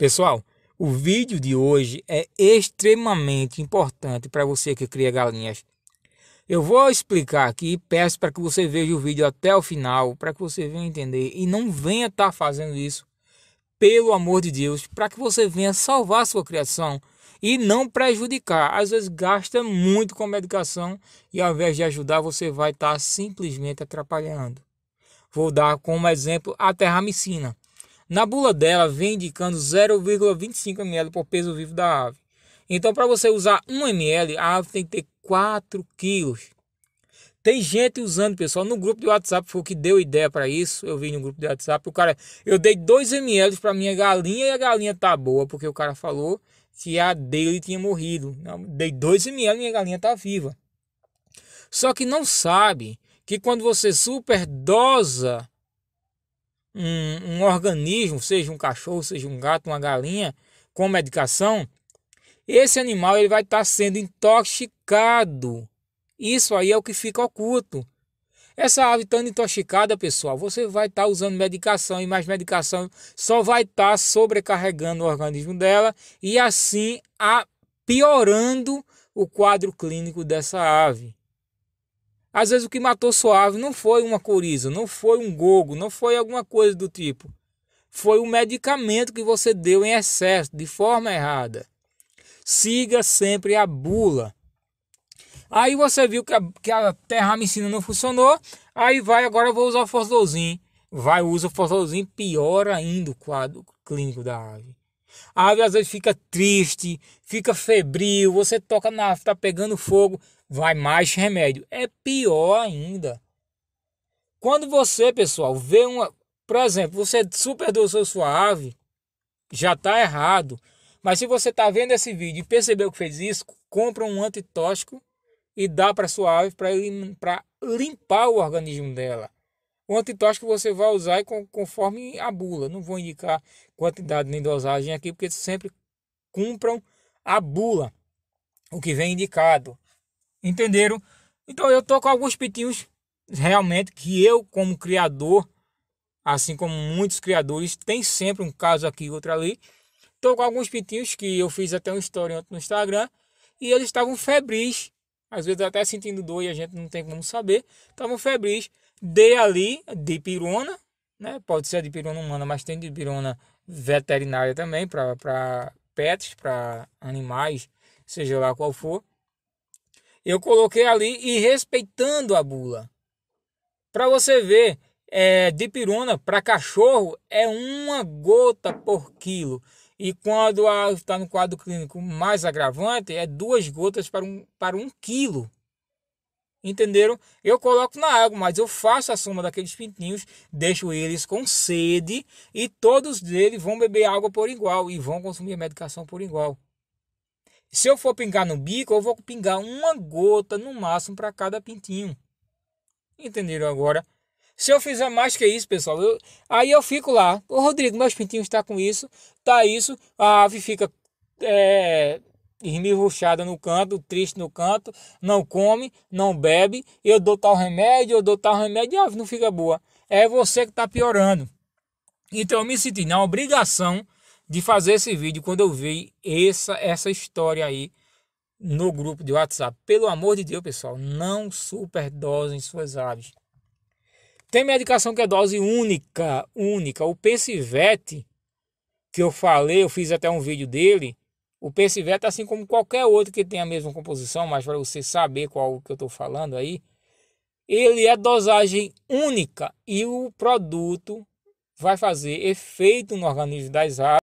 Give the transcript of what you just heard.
Pessoal, o vídeo de hoje é extremamente importante para você que cria galinhas. Eu vou explicar aqui, e peço para que você veja o vídeo até o final, para que você venha entender e não venha estar tá fazendo isso, pelo amor de Deus, para que você venha salvar sua criação e não prejudicar. Às vezes gasta muito com medicação e ao invés de ajudar, você vai estar tá simplesmente atrapalhando. Vou dar como exemplo a terramicina. Na bula dela vem indicando 0,25 ml por peso vivo da ave. Então, para você usar 1 ml, a ave tem que ter 4 quilos. Tem gente usando, pessoal, no grupo de WhatsApp foi o que deu ideia para isso. Eu vi no grupo de WhatsApp, o cara, eu dei 2 ml para minha galinha e a galinha tá boa, porque o cara falou que a dele tinha morrido. Não, dei 2 ml e minha galinha tá viva. Só que não sabe que quando você superdosa um, um organismo, seja um cachorro, seja um gato, uma galinha, com medicação, esse animal ele vai estar tá sendo intoxicado. Isso aí é o que fica oculto. Essa ave estando intoxicada, pessoal, você vai estar tá usando medicação e mais medicação só vai estar tá sobrecarregando o organismo dela e assim a piorando o quadro clínico dessa ave. Às vezes o que matou Suave não foi uma coriza, não foi um gogo, não foi alguma coisa do tipo. Foi um medicamento que você deu em excesso, de forma errada. Siga sempre a bula. Aí você viu que a, que a terramicina não funcionou, aí vai, agora eu vou usar o forsolzinho. Vai, usa o forsolzinho, piora ainda o quadro clínico da ave. A ave às vezes fica triste, fica febril, você toca na árvore, tá pegando fogo, vai mais remédio. É pior ainda. Quando você, pessoal, vê uma. Por exemplo, você superdosou sua ave, já está errado. Mas se você está vendo esse vídeo e percebeu que fez isso, compra um antitóxico e dá para sua ave para limpar o organismo dela o antitóxico você vai usar conforme a bula. Não vou indicar quantidade nem dosagem aqui, porque sempre cumpram a bula, o que vem indicado. Entenderam? Então eu tô com alguns pitinhos realmente que eu, como criador, assim como muitos criadores, tem sempre um caso aqui outro ali. Tô com alguns pitinhos que eu fiz até um story no Instagram e eles estavam febris, às vezes até sentindo dor e a gente não tem como saber, estavam febris dei ali de pirona, né? Pode ser de pirona humana, mas tem de pirona veterinária também para pets, para animais, seja lá qual for. Eu coloquei ali e respeitando a bula. Para você ver, é, dipirona para cachorro é uma gota por quilo. E quando está no quadro clínico mais agravante, é duas gotas para um, para um quilo. Entenderam? Eu coloco na água, mas eu faço a soma daqueles pintinhos, deixo eles com sede e todos eles vão beber água por igual e vão consumir a medicação por igual. Se eu for pingar no bico, eu vou pingar uma gota no máximo para cada pintinho. Entenderam agora? Se eu fizer mais que isso, pessoal, eu, aí eu fico lá. Ô Rodrigo, meus pintinhos estão tá com isso, tá isso, a ave fica é, esmirruchada no canto, triste no canto, não come, não bebe, eu dou tal remédio, eu dou tal remédio, e não fica boa. É você que está piorando. Então eu me senti na obrigação de fazer esse vídeo quando eu vi essa, essa história aí no grupo de WhatsApp. Pelo amor de Deus, pessoal, não superdosem suas aves. Tem medicação que é dose única, única. O Pensivete, que eu falei, eu fiz até um vídeo dele, o Perciveta, assim como qualquer outro que tem a mesma composição, mas para você saber qual que eu estou falando aí, ele é dosagem única e o produto vai fazer efeito no organismo das aves.